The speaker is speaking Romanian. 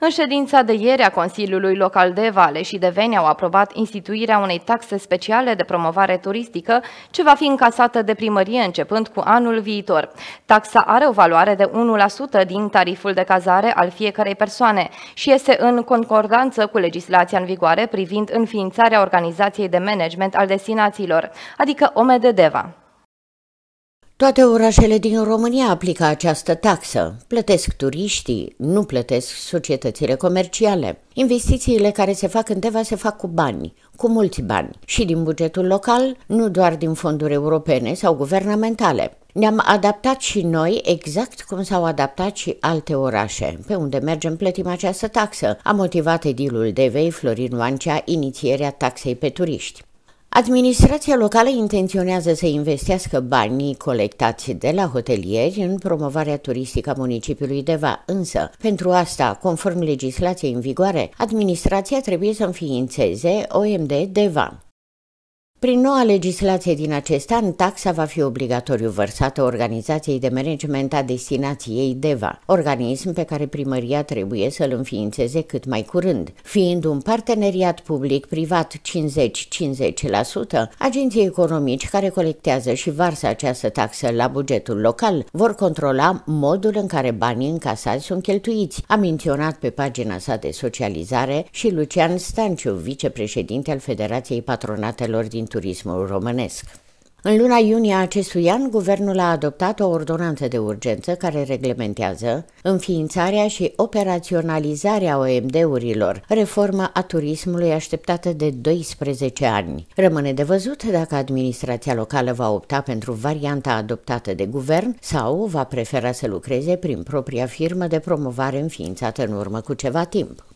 În ședința de ieri a Consiliului Local de Vale și de Veni au aprobat instituirea unei taxe speciale de promovare turistică, ce va fi încasată de primărie începând cu anul viitor. Taxa are o valoare de 1% din tariful de cazare al fiecarei persoane și este în concordanță cu legislația în vigoare privind înființarea organizației de management al destinațiilor, adică Deva. Toate orașele din România aplică această taxă. Plătesc turiștii, nu plătesc societățile comerciale. Investițiile care se fac în Teva se fac cu bani, cu mulți bani, și din bugetul local, nu doar din fonduri europene sau guvernamentale. Ne-am adaptat și noi exact cum s-au adaptat și alte orașe. Pe unde mergem plătim această taxă, a motivat edilul Devei Florin Oancea inițierea taxei pe turiști. Administrația locală intenționează să investească banii colectați de la hotelieri în promovarea turistică a municipiului Deva, însă, pentru asta, conform legislației în vigoare, administrația trebuie să înființeze OMD Deva. Prin noua legislație din acest an, taxa va fi obligatoriu vărsată organizației de management a destinației DEVA, organism pe care primăria trebuie să-l înființeze cât mai curând. Fiind un parteneriat public-privat 50-50%, agenții economici care colectează și varsă această taxă la bugetul local vor controla modul în care banii încasați sunt cheltuiți, a menționat pe pagina sa de socializare și Lucian Stanciu, vicepreședinte al Federației Patronatelor din turismul românesc. În luna iunie acestui an, guvernul a adoptat o ordonanță de urgență care reglementează înființarea și operaționalizarea OMD-urilor, Reforma a turismului așteptată de 12 ani. Rămâne de văzut dacă administrația locală va opta pentru varianta adoptată de guvern sau va prefera să lucreze prin propria firmă de promovare înființată în urmă cu ceva timp.